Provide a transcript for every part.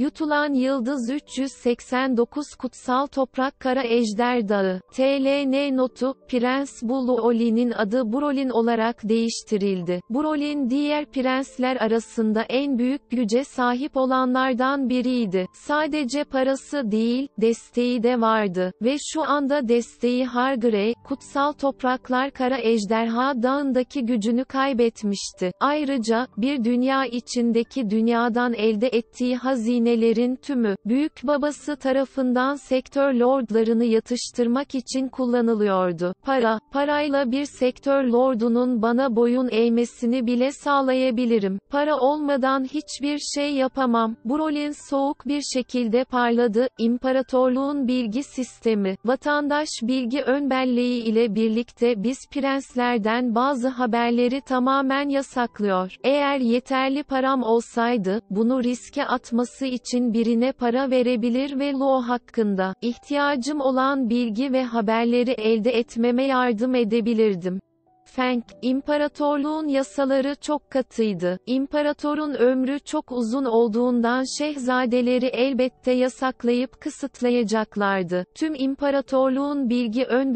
Yutulan Yıldız 389 Kutsal Toprak Kara Ejder Dağı, TLN notu, Prens Bulu Olin'in adı Brolin olarak değiştirildi. Brolin diğer prensler arasında en büyük güce sahip olanlardan biriydi. Sadece parası değil, desteği de vardı. Ve şu anda desteği Hargrey, Kutsal Topraklar Kara Ejderha Dağı'ndaki gücünü kaybetmişti. Ayrıca, bir dünya içindeki dünyadan elde ettiği hazine hanelerin tümü, büyük babası tarafından sektör lordlarını yatıştırmak için kullanılıyordu. Para, parayla bir sektör lordunun bana boyun eğmesini bile sağlayabilirim. Para olmadan hiçbir şey yapamam. Bu Brolin soğuk bir şekilde parladı. İmparatorluğun bilgi sistemi, vatandaş bilgi önbelleği ile birlikte biz prenslerden bazı haberleri tamamen yasaklıyor. Eğer yeterli param olsaydı, bunu riske atması için için birine para verebilir ve Luo hakkında ihtiyacım olan bilgi ve haberleri elde etmeme yardım edebilirdim. Feng, imparatorluğun yasaları çok katıydı. İmparatorun ömrü çok uzun olduğundan şehzadeleri elbette yasaklayıp kısıtlayacaklardı. Tüm imparatorluğun bilgi ön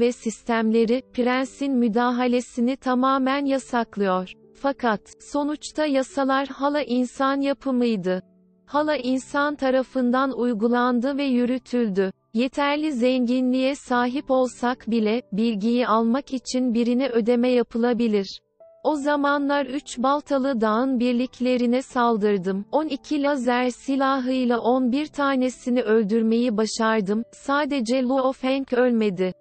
ve sistemleri, prensin müdahalesini tamamen yasaklıyor. Fakat, sonuçta yasalar hala insan yapımıydı hala insan tarafından uygulandı ve yürütüldü. Yeterli zenginliğe sahip olsak bile, bilgiyi almak için birine ödeme yapılabilir. O zamanlar 3 Baltalı Dağ'ın birliklerine saldırdım. 12 lazer silahıyla 11 tanesini öldürmeyi başardım. Sadece Luo Feng ölmedi.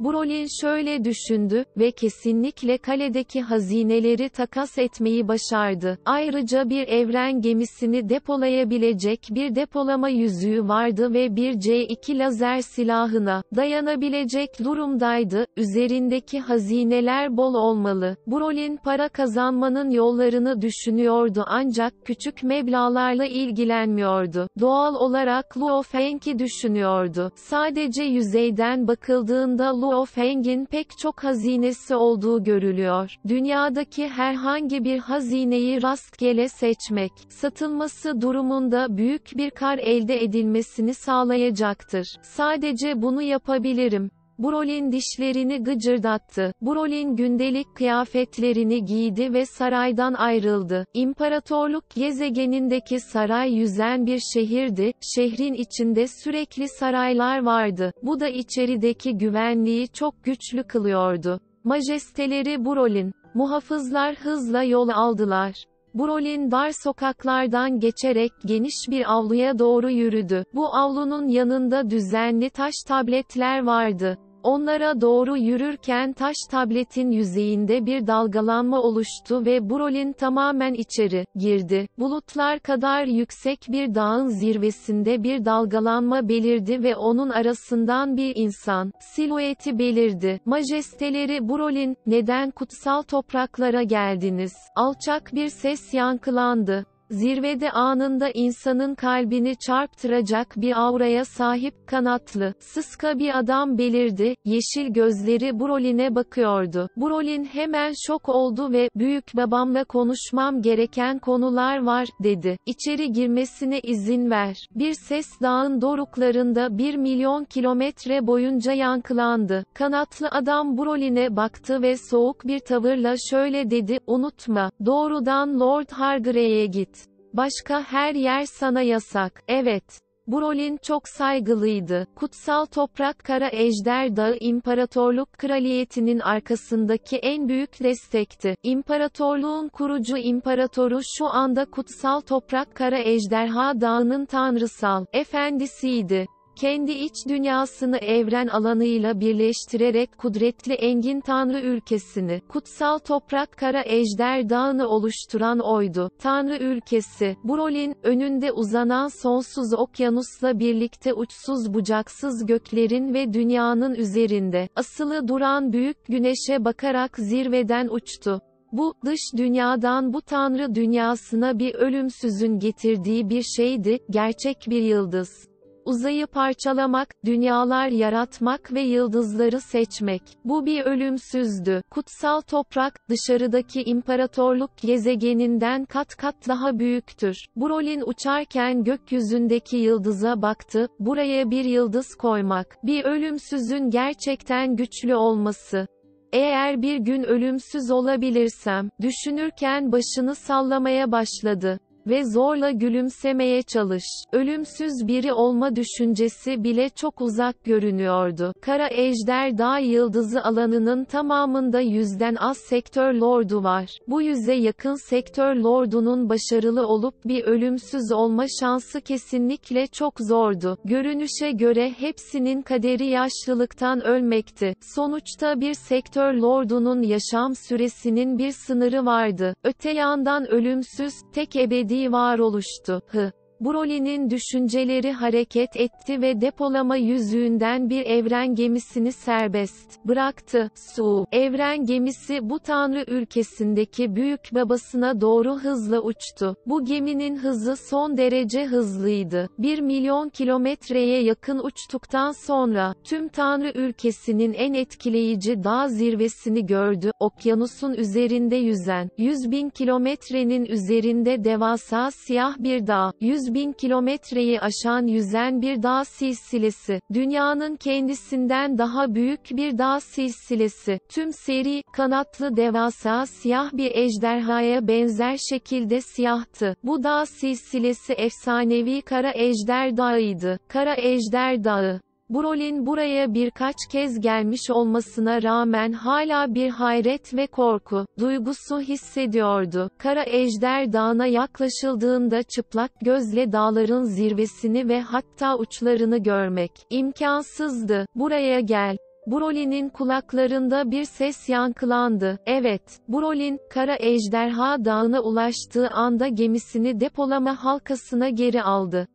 Brolin şöyle düşündü ve kesinlikle kaledeki hazineleri takas etmeyi başardı. Ayrıca bir evren gemisini depolayabilecek bir depolama yüzüğü vardı ve bir C2 lazer silahına dayanabilecek durumdaydı. Üzerindeki hazineler bol olmalı. Brolin para kazanmanın yollarını düşünüyordu ancak küçük meblalarla ilgilenmiyordu. Doğal olarak Luo Feng'i düşünüyordu. Sadece yüzeyden bakıldığında Luo of Heng'in pek çok hazinesi olduğu görülüyor. Dünyadaki herhangi bir hazineyi rastgele seçmek, satılması durumunda büyük bir kar elde edilmesini sağlayacaktır. Sadece bunu yapabilirim. Brolin dişlerini gıcırdattı. Brolin gündelik kıyafetlerini giydi ve saraydan ayrıldı. İmparatorluk gezegenindeki saray yüzen bir şehirdi. Şehrin içinde sürekli saraylar vardı. Bu da içerideki güvenliği çok güçlü kılıyordu. Majesteleri Brolin, muhafızlar hızla yol aldılar. Brolin dar sokaklardan geçerek geniş bir avluya doğru yürüdü. Bu avlunun yanında düzenli taş tabletler vardı. Onlara doğru yürürken taş tabletin yüzeyinde bir dalgalanma oluştu ve Brolin tamamen içeri girdi. Bulutlar kadar yüksek bir dağın zirvesinde bir dalgalanma belirdi ve onun arasından bir insan silueti belirdi. Majesteleri Brolin, neden kutsal topraklara geldiniz? Alçak bir ses yankılandı zirvede anında insanın kalbini çarptıracak bir auraya sahip kanatlı, sıska bir adam belirdi, yeşil gözleri Brolin'e bakıyordu. Brolin hemen şok oldu ve, büyük babamla konuşmam gereken konular var, dedi. İçeri girmesine izin ver. Bir ses dağın doruklarında bir milyon kilometre boyunca yankılandı. Kanatlı adam Brolin'e baktı ve soğuk bir tavırla şöyle dedi, unutma, doğrudan Lord Hargreaves'e git. Başka her yer sana yasak. Evet. Bu rolün çok saygılıydı. Kutsal Toprak Kara Ejder Dağı İmparatorluk Kraliyeti'nin arkasındaki en büyük destekti. İmparatorluğun kurucu imparatoru şu anda Kutsal Toprak Kara Ejderha Dağı'nın tanrısal efendisiydi kendi iç dünyasını evren alanıyla birleştirerek kudretli engin Tanrı ülkesini, kutsal toprak Kara Ejder Dağı'nı oluşturan oydu. Tanrı ülkesi, Bu rolin önünde uzanan sonsuz okyanusla birlikte uçsuz bucaksız göklerin ve dünyanın üzerinde, asılı duran büyük güneşe bakarak zirveden uçtu. Bu, dış dünyadan bu tanrı dünyasına bir ölümsüzün getirdiği bir şeydi, gerçek bir yıldız. Uzayı parçalamak, dünyalar yaratmak ve yıldızları seçmek. Bu bir ölümsüzdü. Kutsal toprak, dışarıdaki imparatorluk gezegeninden kat kat daha büyüktür. Brolin uçarken gökyüzündeki yıldıza baktı, buraya bir yıldız koymak. Bir ölümsüzün gerçekten güçlü olması. Eğer bir gün ölümsüz olabilirsem, düşünürken başını sallamaya başladı ve zorla gülümsemeye çalış. Ölümsüz biri olma düşüncesi bile çok uzak görünüyordu. Kara Ejder Dağ Yıldızı alanının tamamında yüzden az sektör lordu var. Bu yüze yakın sektör lordunun başarılı olup bir ölümsüz olma şansı kesinlikle çok zordu. Görünüşe göre hepsinin kaderi yaşlılıktan ölmekti. Sonuçta bir sektör lordunun yaşam süresinin bir sınırı vardı. Öte yandan ölümsüz, tek ebedi ebedi varoluştu. Hı. Broly'nin düşünceleri hareket etti ve depolama yüzüğünden bir evren gemisini serbest bıraktı. Su, evren gemisi bu tanrı ülkesindeki büyük babasına doğru hızla uçtu. Bu geminin hızı son derece hızlıydı. 1 milyon kilometreye yakın uçtuktan sonra, tüm tanrı ülkesinin en etkileyici dağ zirvesini gördü. Okyanusun üzerinde yüzen, 100 bin kilometrenin üzerinde devasa siyah bir dağ, 100 100 bin kilometreyi aşan yüzen bir dağ silsilesi, dünyanın kendisinden daha büyük bir dağ silsilesi, tüm seri, kanatlı devasa siyah bir ejderhaya benzer şekilde siyahtı. Bu dağ silsilesi efsanevi Kara Ejder Dağı'ydı. Kara Ejder Dağı Brolin buraya birkaç kez gelmiş olmasına rağmen hala bir hayret ve korku duygusu hissediyordu. Kara Ejder Dağı'na yaklaşıldığında çıplak gözle dağların zirvesini ve hatta uçlarını görmek imkansızdı. Buraya gel. Brolin'in kulaklarında bir ses yankılandı. Evet, Brolin, Kara Ejderha Dağı'na ulaştığı anda gemisini depolama halkasına geri aldı.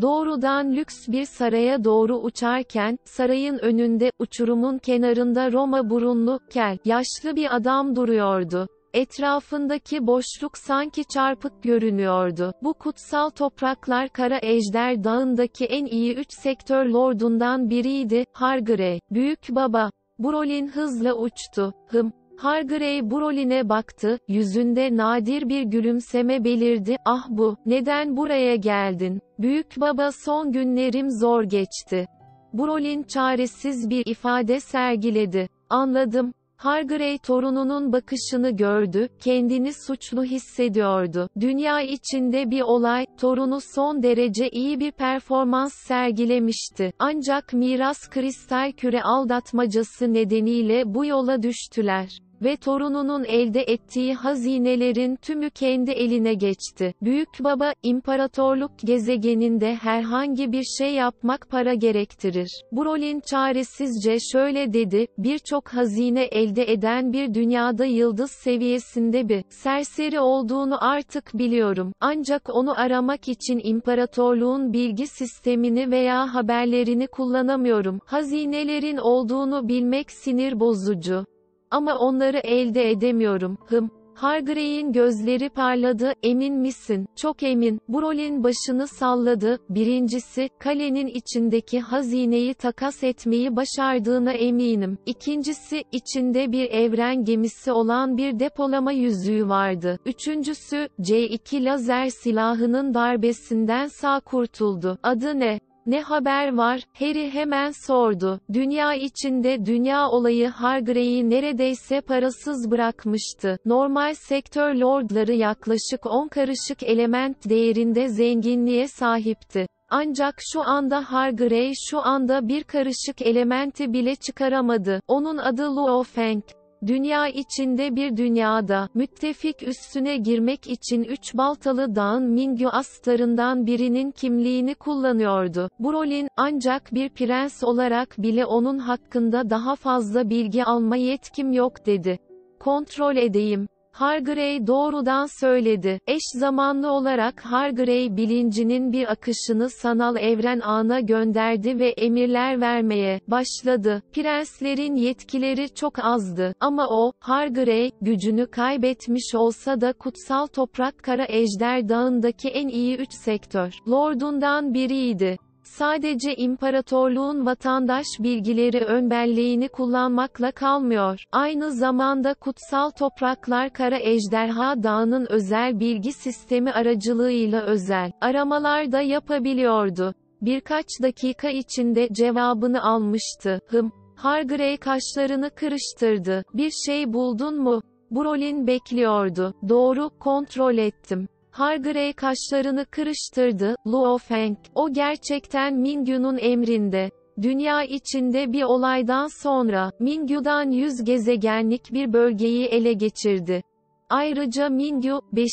Doğrudan lüks bir saraya doğru uçarken, sarayın önünde, uçurumun kenarında Roma burunlu, kel, yaşlı bir adam duruyordu. Etrafındaki boşluk sanki çarpık görünüyordu. Bu kutsal topraklar Kara Ejder Dağı'ndaki en iyi üç sektör lordundan biriydi, Hargre, Büyük Baba. Brolin hızla uçtu, hım, Hargrey Brolin'e baktı, yüzünde nadir bir gülümseme belirdi, ah bu, neden buraya geldin? Büyük baba son günlerim zor geçti. Brolin çaresiz bir ifade sergiledi. Anladım. Hargrey torununun bakışını gördü, kendini suçlu hissediyordu. Dünya içinde bir olay, torunu son derece iyi bir performans sergilemişti. Ancak miras kristal küre aldatmacası nedeniyle bu yola düştüler ve torununun elde ettiği hazinelerin tümü kendi eline geçti. Büyük baba, imparatorluk gezegeninde herhangi bir şey yapmak para gerektirir. Brolin çaresizce şöyle dedi, birçok hazine elde eden bir dünyada yıldız seviyesinde bir serseri olduğunu artık biliyorum. Ancak onu aramak için imparatorluğun bilgi sistemini veya haberlerini kullanamıyorum. Hazinelerin olduğunu bilmek sinir bozucu. Ama onları elde edemiyorum, hım. Hargrey'in gözleri parladı, emin misin, çok emin, Brolin başını salladı, birincisi, kalenin içindeki hazineyi takas etmeyi başardığına eminim, İkincisi, içinde bir evren gemisi olan bir depolama yüzüğü vardı, üçüncüsü, C2 lazer silahının darbesinden sağ kurtuldu, adı ne? Ne haber var? Harry hemen sordu. Dünya içinde dünya olayı Hargrey'i neredeyse parasız bırakmıştı. Normal sektör lordları yaklaşık 10 karışık element değerinde zenginliğe sahipti. Ancak şu anda Hargrey şu anda bir karışık elementi bile çıkaramadı. Onun adı Luo Feng. Dünya içinde bir dünyada, müttefik üssüne girmek için üç Baltalı Dağ'ın Mingyu astarından birinin kimliğini kullanıyordu. Brolin, ancak bir prens olarak bile onun hakkında daha fazla bilgi alma yetkim yok dedi. Kontrol edeyim. Hargrey doğrudan söyledi. Eş zamanlı olarak Hargrey bilincinin bir akışını sanal evren ana gönderdi ve emirler vermeye başladı. Prenslerin yetkileri çok azdı ama o, Hargrey gücünü kaybetmiş olsa da kutsal toprak Kara Ejder Dağı'ndaki en iyi üç sektör lordundan biriydi sadece imparatorluğun vatandaş bilgileri ön belleğini kullanmakla kalmıyor. Aynı zamanda kutsal topraklar Kara Ejderha Dağı'nın özel bilgi sistemi aracılığıyla özel aramalar da yapabiliyordu. Birkaç dakika içinde cevabını almıştı. Hım, Hargrey kaşlarını kırıştırdı. Bir şey buldun mu? Brolin bekliyordu. Doğru, kontrol ettim. Hargrey kaşlarını kırıştırdı, Luo Feng, o gerçekten Mingyu'nun emrinde. Dünya içinde bir olaydan sonra, Mingyu'dan yüz gezegenlik bir bölgeyi ele geçirdi. Ayrıca Mingyu, 5.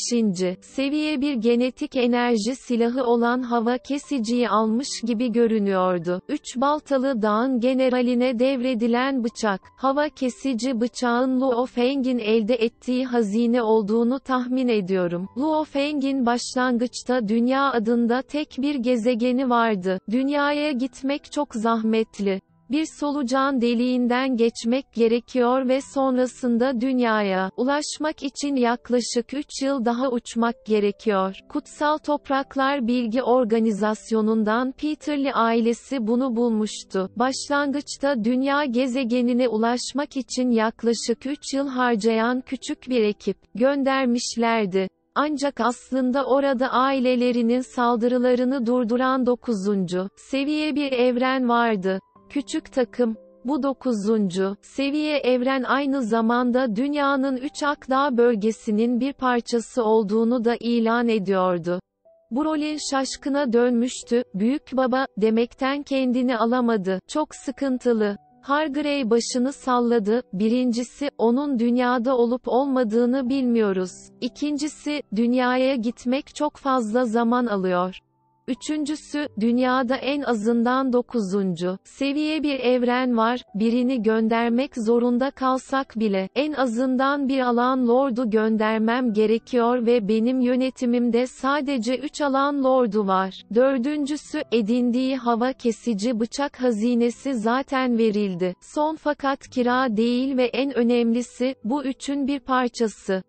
seviye bir genetik enerji silahı olan hava kesiciyi almış gibi görünüyordu. 3 Baltalı Dağ'ın generaline devredilen bıçak, hava kesici bıçağın Luo Feng'in elde ettiği hazine olduğunu tahmin ediyorum. Luo Feng'in başlangıçta Dünya adında tek bir gezegeni vardı. Dünyaya gitmek çok zahmetli. Bir solucan deliğinden geçmek gerekiyor ve sonrasında dünyaya ulaşmak için yaklaşık 3 yıl daha uçmak gerekiyor. Kutsal Topraklar Bilgi Organizasyonu'ndan Peterli ailesi bunu bulmuştu. Başlangıçta dünya gezegenine ulaşmak için yaklaşık 3 yıl harcayan küçük bir ekip göndermişlerdi ancak aslında orada ailelerinin saldırılarını durduran 9. seviye bir evren vardı küçük takım. Bu dokuzuncu seviye evren aynı zamanda dünyanın üç akdağ bölgesinin bir parçası olduğunu da ilan ediyordu. Brolin şaşkına dönmüştü, büyük baba, demekten kendini alamadı, çok sıkıntılı. Hargrey başını salladı, birincisi, onun dünyada olup olmadığını bilmiyoruz. İkincisi, dünyaya gitmek çok fazla zaman alıyor. Üçüncüsü, dünyada en azından dokuzuncu seviye bir evren var, birini göndermek zorunda kalsak bile, en azından bir alan lordu göndermem gerekiyor ve benim yönetimimde sadece üç alan lordu var. Dördüncüsü, edindiği hava kesici bıçak hazinesi zaten verildi. Son fakat kira değil ve en önemlisi, bu üçün bir parçası.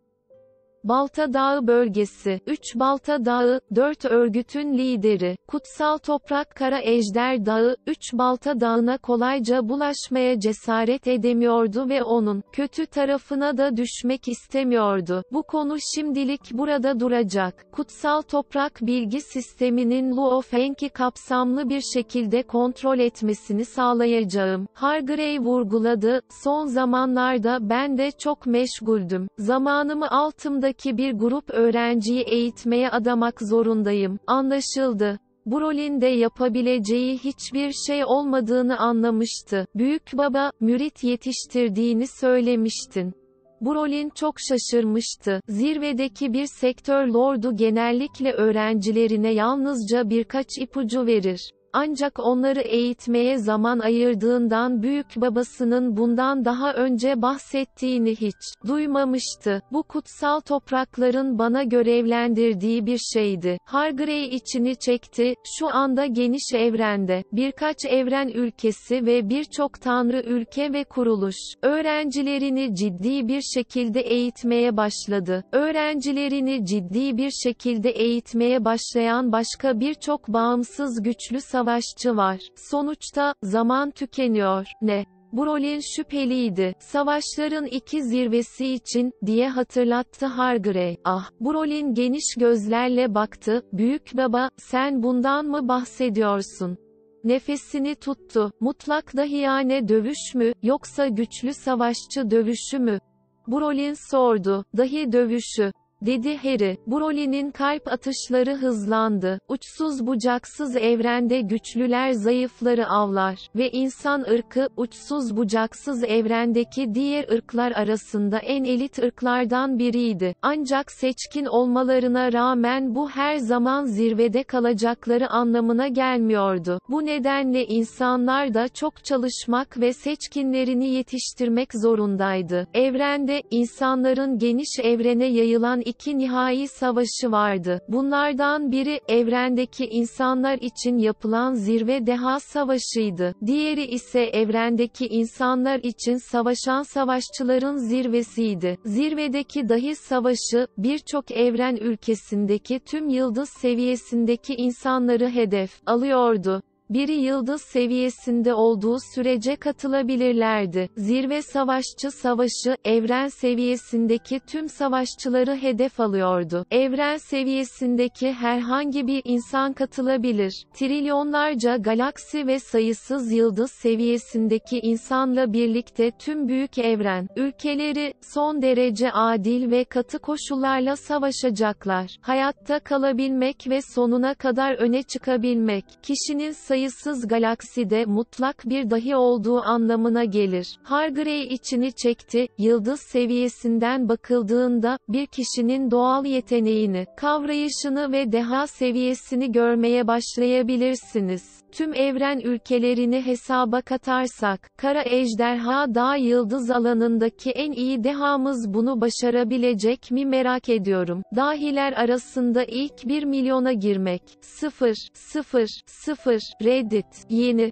Balta Dağı Bölgesi, 3 Balta Dağı, 4 örgütün lideri, Kutsal Toprak Kara Ejder Dağı, 3 Balta Dağı'na kolayca bulaşmaya cesaret edemiyordu ve onun, kötü tarafına da düşmek istemiyordu. Bu konu şimdilik burada duracak. Kutsal Toprak Bilgi Sistemi'nin Luofeng'i kapsamlı bir şekilde kontrol etmesini sağlayacağım. Hargrey vurguladı, son zamanlarda ben de çok meşguldüm. Zamanımı altımda yaşındaki bir grup öğrenciyi eğitmeye adamak zorundayım. Anlaşıldı. Brolin de yapabileceği hiçbir şey olmadığını anlamıştı. Büyük baba, mürit yetiştirdiğini söylemiştin. Brolin çok şaşırmıştı. Zirvedeki bir sektör lordu genellikle öğrencilerine yalnızca birkaç ipucu verir. Ancak onları eğitmeye zaman ayırdığından büyük babasının bundan daha önce bahsettiğini hiç duymamıştı. Bu kutsal toprakların bana görevlendirdiği bir şeydi. Hargrey içini çekti. Şu anda geniş evrende birkaç evren ülkesi ve birçok tanrı ülke ve kuruluş öğrencilerini ciddi bir şekilde eğitmeye başladı. Öğrencilerini ciddi bir şekilde eğitmeye başlayan başka birçok bağımsız güçlü savaş savaşçı var. Sonuçta, zaman tükeniyor. Ne? Brolin şüpheliydi. Savaşların iki zirvesi için, diye hatırlattı Hargrey. Ah, Brolin geniş gözlerle baktı, büyük baba, sen bundan mı bahsediyorsun? Nefesini tuttu. Mutlak dahiyane dövüş mü, yoksa güçlü savaşçı dövüşü mü? Brolin sordu. Dahi dövüşü dedi Harry. Broly'nin kalp atışları hızlandı. Uçsuz bucaksız evrende güçlüler zayıfları avlar ve insan ırkı uçsuz bucaksız evrendeki diğer ırklar arasında en elit ırklardan biriydi. Ancak seçkin olmalarına rağmen bu her zaman zirvede kalacakları anlamına gelmiyordu. Bu nedenle insanlar da çok çalışmak ve seçkinlerini yetiştirmek zorundaydı. Evrende insanların geniş evrene yayılan iki nihai savaşı vardı. Bunlardan biri, evrendeki insanlar için yapılan zirve deha savaşıydı. Diğeri ise evrendeki insanlar için savaşan savaşçıların zirvesiydi. Zirvedeki dahi savaşı, birçok evren ülkesindeki tüm yıldız seviyesindeki insanları hedef alıyordu biri yıldız seviyesinde olduğu sürece katılabilirlerdi. Zirve savaşçı savaşı, evren seviyesindeki tüm savaşçıları hedef alıyordu. Evren seviyesindeki herhangi bir insan katılabilir. Trilyonlarca galaksi ve sayısız yıldız seviyesindeki insanla birlikte tüm büyük evren, ülkeleri, son derece adil ve katı koşullarla savaşacaklar. Hayatta kalabilmek ve sonuna kadar öne çıkabilmek, kişinin sayısını sayısız galakside mutlak bir dahi olduğu anlamına gelir. Hargrey içini çekti, yıldız seviyesinden bakıldığında, bir kişinin doğal yeteneğini, kavrayışını ve deha seviyesini görmeye başlayabilirsiniz tüm evren ülkelerini hesaba katarsak, kara ejderha dağ yıldız alanındaki en iyi dehamız bunu başarabilecek mi merak ediyorum. Dahiler arasında ilk 1 milyona girmek. 0, 0, 0, Reddit, yeni.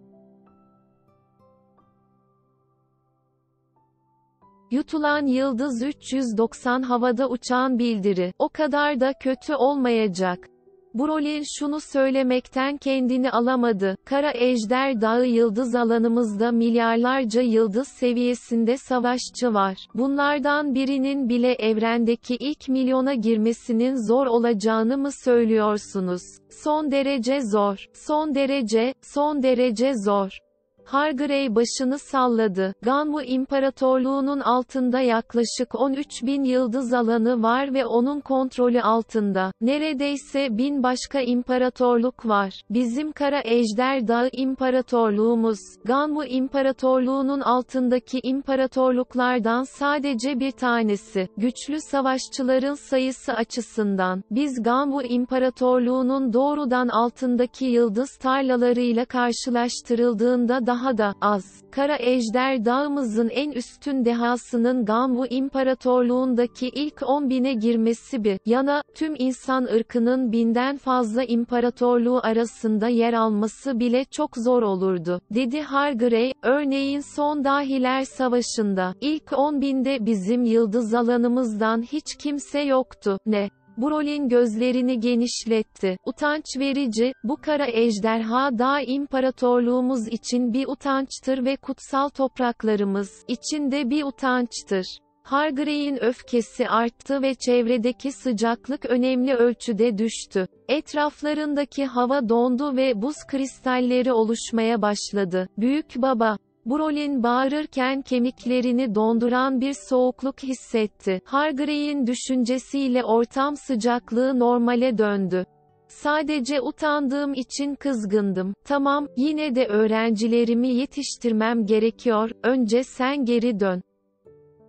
Yutulan yıldız 390 havada uçağın bildiri. O kadar da kötü olmayacak. Brolin şunu söylemekten kendini alamadı. Kara Ejder Dağı yıldız alanımızda milyarlarca yıldız seviyesinde savaşçı var. Bunlardan birinin bile evrendeki ilk milyona girmesinin zor olacağını mı söylüyorsunuz? Son derece zor. Son derece, son derece zor. Hargrey başını salladı. Ganwu İmparatorluğu'nun altında yaklaşık 13 bin yıldız alanı var ve onun kontrolü altında. Neredeyse bin başka imparatorluk var. Bizim Kara Ejder Dağı İmparatorluğumuz, Ganwu İmparatorluğu'nun altındaki imparatorluklardan sadece bir tanesi. Güçlü savaşçıların sayısı açısından, biz Ganwu İmparatorluğu'nun doğrudan altındaki yıldız tarlalarıyla karşılaştırıldığında da daha da az. Kara Ejder dağımızın en üstün dehasının Gamu İmparatorluğundaki ilk 10 bine girmesi bir yana, tüm insan ırkının binden fazla imparatorluğu arasında yer alması bile çok zor olurdu, dedi Hargrey, örneğin son dahiler savaşında, ilk 10 binde bizim yıldız alanımızdan hiç kimse yoktu, ne? Brolin gözlerini genişletti. Utanç verici, bu kara ejderha da imparatorluğumuz için bir utançtır ve kutsal topraklarımız için de bir utançtır. Hargrey'in öfkesi arttı ve çevredeki sıcaklık önemli ölçüde düştü. Etraflarındaki hava dondu ve buz kristalleri oluşmaya başladı. Büyük baba, Brolin bağırırken kemiklerini donduran bir soğukluk hissetti. Hargreaves'in düşüncesiyle ortam sıcaklığı normale döndü. Sadece utandığım için kızgındım. Tamam, yine de öğrencilerimi yetiştirmem gerekiyor. Önce sen geri dön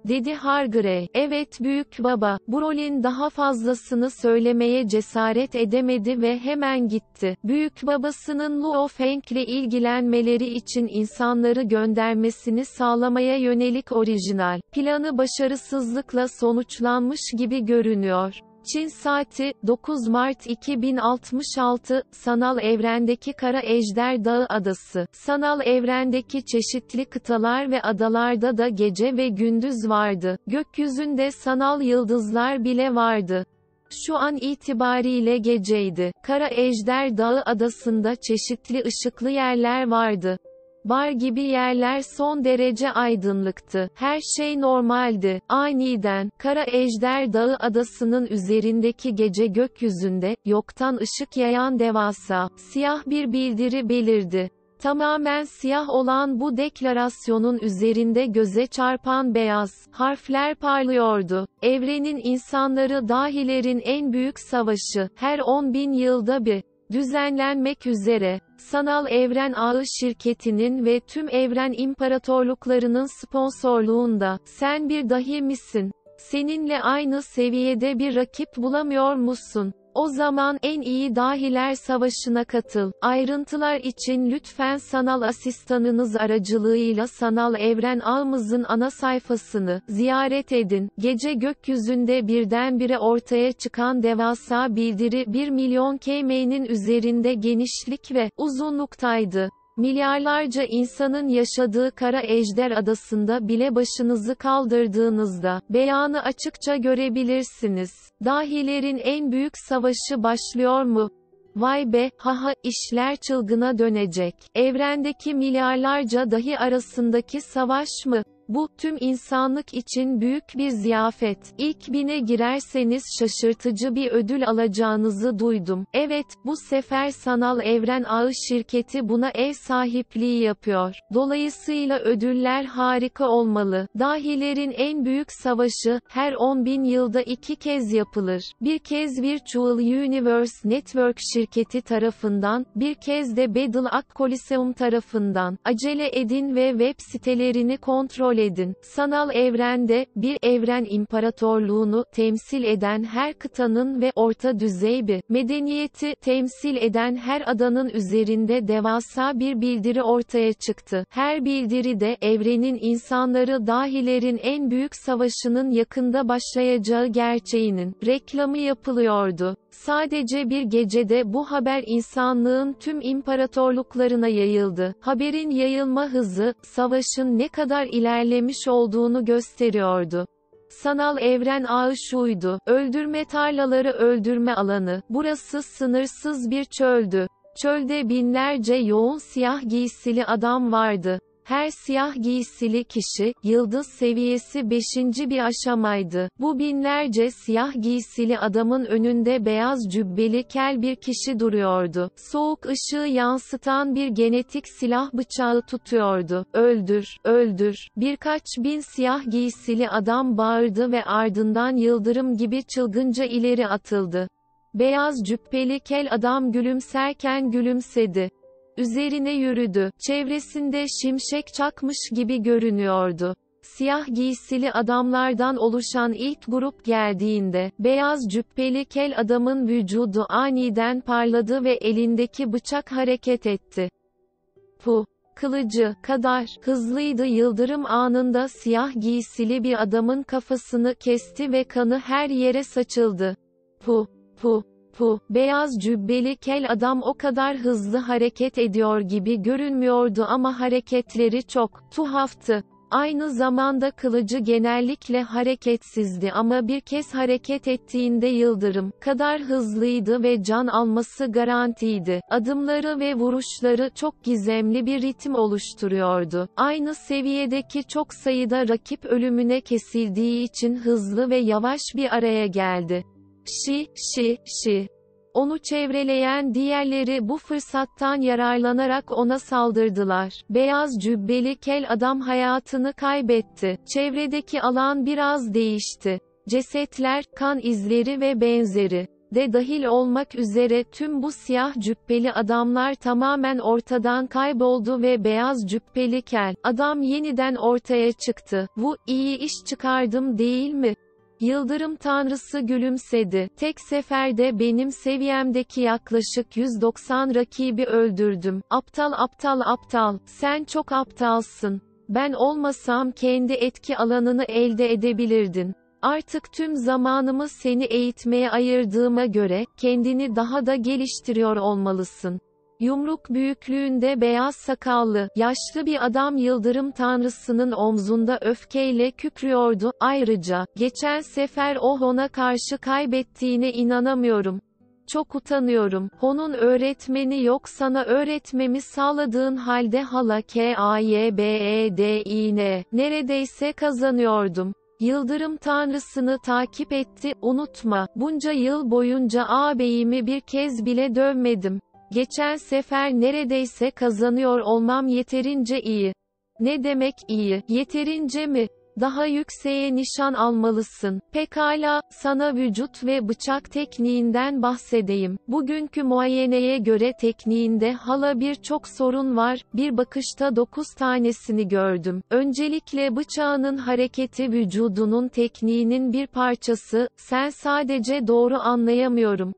dedi Hargre. Evet büyük baba, Bu Brolin daha fazlasını söylemeye cesaret edemedi ve hemen gitti. Büyük babasının Luo ile ilgilenmeleri için insanları göndermesini sağlamaya yönelik orijinal planı başarısızlıkla sonuçlanmış gibi görünüyor. Çin saati 9 Mart 2066 sanal evrendeki Kara Ejder Dağı adası. Sanal evrendeki çeşitli kıtalar ve adalarda da gece ve gündüz vardı. Gökyüzünde sanal yıldızlar bile vardı şu an itibariyle geceydi. Kara Ejder Dağı adasında çeşitli ışıklı yerler vardı. Bar gibi yerler son derece aydınlıktı. Her şey normaldi. Aniden, Kara Ejder Dağı adasının üzerindeki gece gökyüzünde, yoktan ışık yayan devasa, siyah bir bildiri belirdi. Tamamen siyah olan bu deklarasyonun üzerinde göze çarpan beyaz harfler parlıyordu. Evrenin insanları dahilerin en büyük savaşı, her 10 bin yılda bir, düzenlenmek üzere, Sanal Evren Ağı şirketinin ve tüm evren imparatorluklarının sponsorluğunda, sen bir dahi misin? Seninle aynı seviyede bir rakip bulamıyor musun? O zaman en iyi dahiler savaşına katıl. Ayrıntılar için lütfen sanal asistanınız aracılığıyla sanal evren ağımızın ana sayfasını ziyaret edin. Gece gökyüzünde birdenbire ortaya çıkan devasa bildiri 1 milyon km'nin üzerinde genişlik ve uzunluktaydı. Milyarlarca insanın yaşadığı Kara Ejder Adası'nda bile başınızı kaldırdığınızda, beyanı açıkça görebilirsiniz. Dahilerin en büyük savaşı başlıyor mu? Vay be, haha, işler çılgına dönecek. Evrendeki milyarlarca dahi arasındaki savaş mı? Bu, tüm insanlık için büyük bir ziyafet. İlk bine girerseniz şaşırtıcı bir ödül alacağınızı duydum. Evet, bu sefer sanal evren ağı şirketi buna ev sahipliği yapıyor. Dolayısıyla ödüller harika olmalı. Dahilerin en büyük savaşı, her 10 bin yılda iki kez yapılır. Bir kez Virtual Universe Network şirketi tarafından, bir kez de Battle Act Coliseum tarafından. Acele edin ve web sitelerini kontrol kontrol edin. Sanal evrende, bir evren imparatorluğunu temsil eden her kıtanın ve orta düzey bir medeniyeti temsil eden her adanın üzerinde devasa bir bildiri ortaya çıktı. Her bildiri de evrenin insanları dahilerin en büyük savaşının yakında başlayacağı gerçeğinin reklamı yapılıyordu. Sadece bir gecede bu haber insanlığın tüm imparatorluklarına yayıldı. Haberin yayılma hızı, savaşın ne kadar ilerlemiş olduğunu gösteriyordu. Sanal evren ağı şuydu, öldürme tarlaları öldürme alanı, burası sınırsız bir çöldü. Çölde binlerce yoğun siyah giysili adam vardı. Her siyah giysili kişi, yıldız seviyesi 5. bir aşamaydı. Bu binlerce siyah giysili adamın önünde beyaz cübbeli kel bir kişi duruyordu. Soğuk ışığı yansıtan bir genetik silah bıçağı tutuyordu. Öldür, öldür. Birkaç bin siyah giysili adam bağırdı ve ardından yıldırım gibi çılgınca ileri atıldı. Beyaz cübbeli kel adam gülümserken gülümsedi. Üzerine yürüdü. Çevresinde şimşek çakmış gibi görünüyordu. Siyah giysili adamlardan oluşan ilk grup geldiğinde, beyaz cübbeli kel adamın vücudu aniden parladı ve elindeki bıçak hareket etti. Pu, kılıcı kadar hızlıydı yıldırım anında siyah giysili bir adamın kafasını kesti ve kanı her yere saçıldı. Pu, pu, topu, beyaz cübbeli kel adam o kadar hızlı hareket ediyor gibi görünmüyordu ama hareketleri çok tuhaftı. Aynı zamanda kılıcı genellikle hareketsizdi ama bir kez hareket ettiğinde yıldırım kadar hızlıydı ve can alması garantiydi. Adımları ve vuruşları çok gizemli bir ritim oluşturuyordu. Aynı seviyedeki çok sayıda rakip ölümüne kesildiği için hızlı ve yavaş bir araya geldi. Şi, şi, şi. Onu çevreleyen diğerleri bu fırsattan yararlanarak ona saldırdılar. Beyaz cübbeli kel adam hayatını kaybetti. Çevredeki alan biraz değişti. Cesetler, kan izleri ve benzeri de dahil olmak üzere tüm bu siyah cübbeli adamlar tamamen ortadan kayboldu ve beyaz cübbeli kel adam yeniden ortaya çıktı. Bu iyi iş çıkardım değil mi? Yıldırım Tanrısı gülümsedi. Tek seferde benim seviyemdeki yaklaşık 190 rakibi öldürdüm. Aptal aptal aptal, sen çok aptalsın. Ben olmasam kendi etki alanını elde edebilirdin. Artık tüm zamanımı seni eğitmeye ayırdığıma göre kendini daha da geliştiriyor olmalısın. Yumruk büyüklüğünde beyaz sakallı, yaşlı bir adam Yıldırım Tanrısı'nın omzunda öfkeyle kükrüyordu, ayrıca, geçen sefer o ona karşı kaybettiğine inanamıyorum. Çok utanıyorum, Hon'un öğretmeni yok sana öğretmemi sağladığın halde hala k a y b e d i n, neredeyse kazanıyordum. Yıldırım Tanrısını takip etti, unutma, bunca yıl boyunca ağabeyimi bir kez bile dövmedim. Geçen sefer neredeyse kazanıyor olmam yeterince iyi. Ne demek iyi? Yeterince mi? Daha yükseğe nişan almalısın. Pekala, sana vücut ve bıçak tekniğinden bahsedeyim. Bugünkü muayeneye göre tekniğinde hala birçok sorun var, bir bakışta 9 tanesini gördüm. Öncelikle bıçağının hareketi vücudunun tekniğinin bir parçası, sen sadece doğru anlayamıyorum.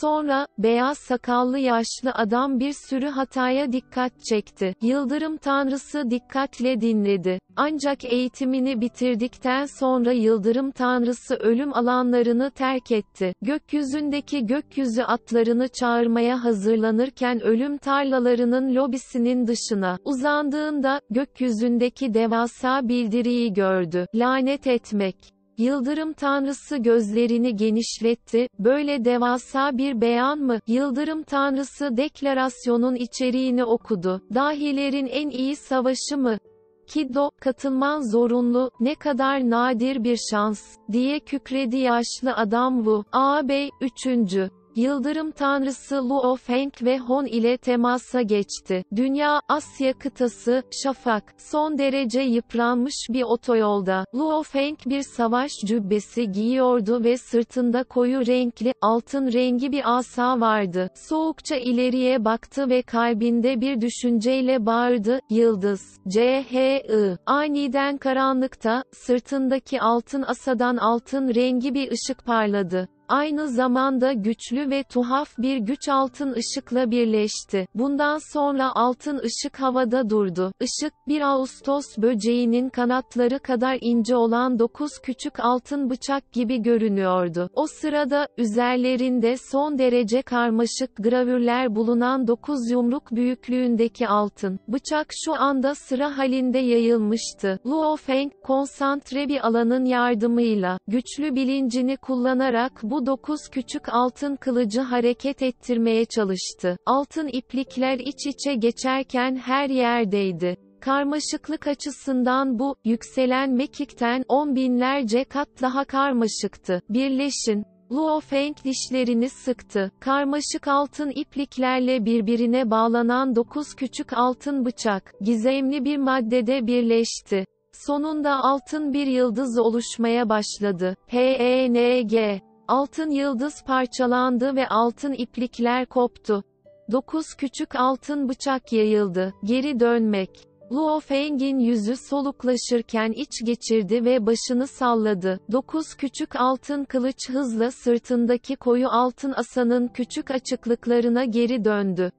Sonra, beyaz sakallı yaşlı adam bir sürü hataya dikkat çekti. Yıldırım Tanrısı dikkatle dinledi. Ancak eğitimini bitirdikten sonra Yıldırım Tanrısı ölüm alanlarını terk etti. Gökyüzündeki gökyüzü atlarını çağırmaya hazırlanırken ölüm tarlalarının lobisinin dışına uzandığında gökyüzündeki devasa bildiriyi gördü. Lanet etmek Yıldırım Tanrısı gözlerini genişletti, böyle devasa bir beyan mı? Yıldırım Tanrısı deklarasyonun içeriğini okudu. Dahilerin en iyi savaşı mı? Kiddo, katılman zorunlu, ne kadar nadir bir şans, diye kükredi yaşlı adam bu. Ağabey, üçüncü. Yıldırım tanrısı Luo Feng ve Hon ile temasa geçti. Dünya, Asya kıtası, şafak, son derece yıpranmış bir otoyolda. Luo Feng bir savaş cübbesi giyiyordu ve sırtında koyu renkli, altın rengi bir asa vardı. Soğukça ileriye baktı ve kalbinde bir düşünceyle bağırdı, Yıldız, C-H-I. Aniden karanlıkta, sırtındaki altın asadan altın rengi bir ışık parladı. Aynı zamanda güçlü ve tuhaf bir güç altın ışıkla birleşti. Bundan sonra altın ışık havada durdu. Işık, bir Ağustos böceğinin kanatları kadar ince olan 9 küçük altın bıçak gibi görünüyordu. O sırada, üzerlerinde son derece karmaşık gravürler bulunan 9 yumruk büyüklüğündeki altın bıçak şu anda sıra halinde yayılmıştı. Luo Feng, konsantre bir alanın yardımıyla, güçlü bilincini kullanarak bu bu dokuz küçük altın kılıcı hareket ettirmeye çalıştı. Altın iplikler iç içe geçerken her yerdeydi. Karmaşıklık açısından bu, yükselen mekikten on binlerce kat daha karmaşıktı. Birleşin. Luo Feng dişlerini sıktı. Karmaşık altın ipliklerle birbirine bağlanan dokuz küçük altın bıçak, gizemli bir maddede birleşti. Sonunda altın bir yıldız oluşmaya başladı. PENG Altın yıldız parçalandı ve altın iplikler koptu. Dokuz küçük altın bıçak yayıldı. Geri dönmek. Luo Feng'in yüzü soluklaşırken iç geçirdi ve başını salladı. Dokuz küçük altın kılıç hızla sırtındaki koyu altın asanın küçük açıklıklarına geri döndü.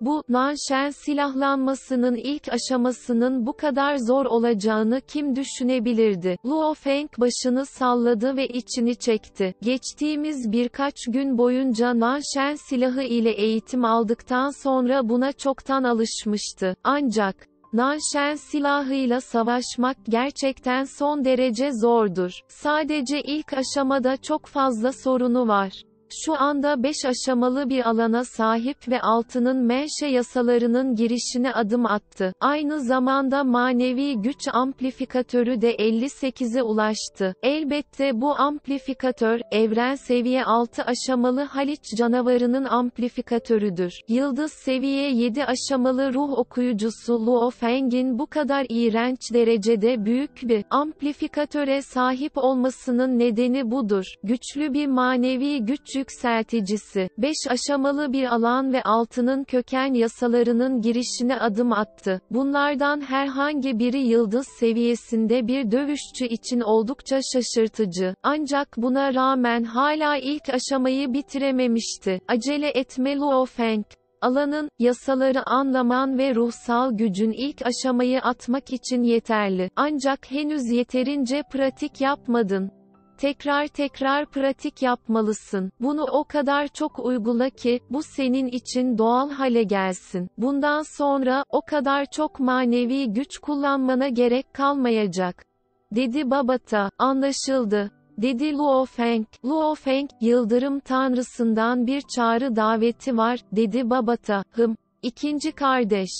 Bu, Nanşer silahlanmasının ilk aşamasının bu kadar zor olacağını kim düşünebilirdi? Luo Feng başını salladı ve içini çekti. Geçtiğimiz birkaç gün boyunca Nanşer silahı ile eğitim aldıktan sonra buna çoktan alışmıştı. Ancak, Nanşen silahıyla savaşmak gerçekten son derece zordur. Sadece ilk aşamada çok fazla sorunu var. Şu anda 5 aşamalı bir alana sahip ve altının menşe yasalarının girişine adım attı. Aynı zamanda manevi güç amplifikatörü de 58'e ulaştı. Elbette bu amplifikatör, evren seviye 6 aşamalı Haliç canavarının amplifikatörüdür. Yıldız seviye 7 aşamalı ruh okuyucusu Luo Feng'in bu kadar iğrenç derecede büyük bir amplifikatöre sahip olmasının nedeni budur. Güçlü bir manevi güç yükselticisi, 5 aşamalı bir alan ve altının köken yasalarının girişine adım attı. Bunlardan herhangi biri yıldız seviyesinde bir dövüşçü için oldukça şaşırtıcı. Ancak buna rağmen hala ilk aşamayı bitirememişti. Acele etme Luo Feng alanın, yasaları anlaman ve ruhsal gücün ilk aşamayı atmak için yeterli. Ancak henüz yeterince pratik yapmadın. Tekrar tekrar pratik yapmalısın. Bunu o kadar çok uygula ki, bu senin için doğal hale gelsin. Bundan sonra, o kadar çok manevi güç kullanmana gerek kalmayacak. Dedi Babata, anlaşıldı dedi Luo Feng. Luo Feng, Yıldırım Tanrısından bir çağrı daveti var, dedi Babata, hım. ikinci kardeş.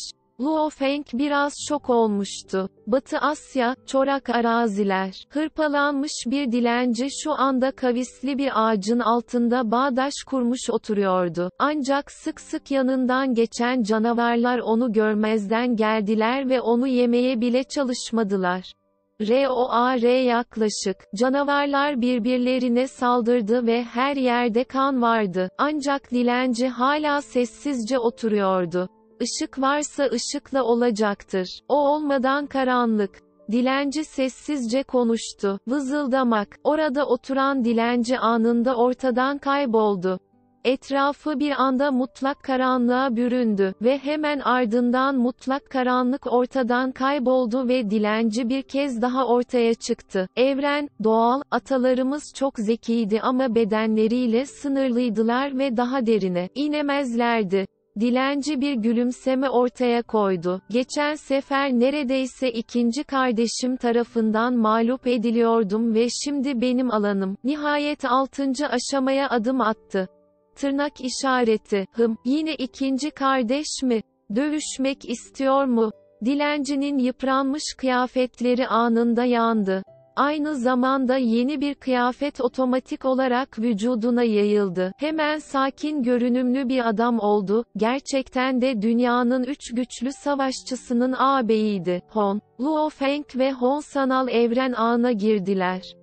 Luo Feng biraz şok olmuştu. Batı Asya, çorak araziler, hırpalanmış bir dilenci şu anda kavisli bir ağacın altında bağdaş kurmuş oturuyordu. Ancak sık sık yanından geçen canavarlar onu görmezden geldiler ve onu yemeye bile çalışmadılar. ROAR yaklaşık, canavarlar birbirlerine saldırdı ve her yerde kan vardı, ancak dilenci hala sessizce oturuyordu. Işık varsa ışıkla olacaktır. O olmadan karanlık. Dilenci sessizce konuştu. Vızıldamak. Orada oturan dilenci anında ortadan kayboldu. Etrafı bir anda mutlak karanlığa büründü ve hemen ardından mutlak karanlık ortadan kayboldu ve dilenci bir kez daha ortaya çıktı. Evren, doğal, atalarımız çok zekiydi ama bedenleriyle sınırlıydılar ve daha derine inemezlerdi. Dilenci bir gülümseme ortaya koydu. Geçen sefer neredeyse ikinci kardeşim tarafından mağlup ediliyordum ve şimdi benim alanım. Nihayet altıncı aşamaya adım attı. Tırnak işareti. Hım, yine ikinci kardeş mi? Dövüşmek istiyor mu? Dilencinin yıpranmış kıyafetleri anında yandı. Aynı zamanda yeni bir kıyafet otomatik olarak vücuduna yayıldı. Hemen sakin görünümlü bir adam oldu. Gerçekten de dünyanın üç güçlü savaşçısının ağabeyiydi. Hon, Luo Feng ve Hon sanal evren ağına girdiler.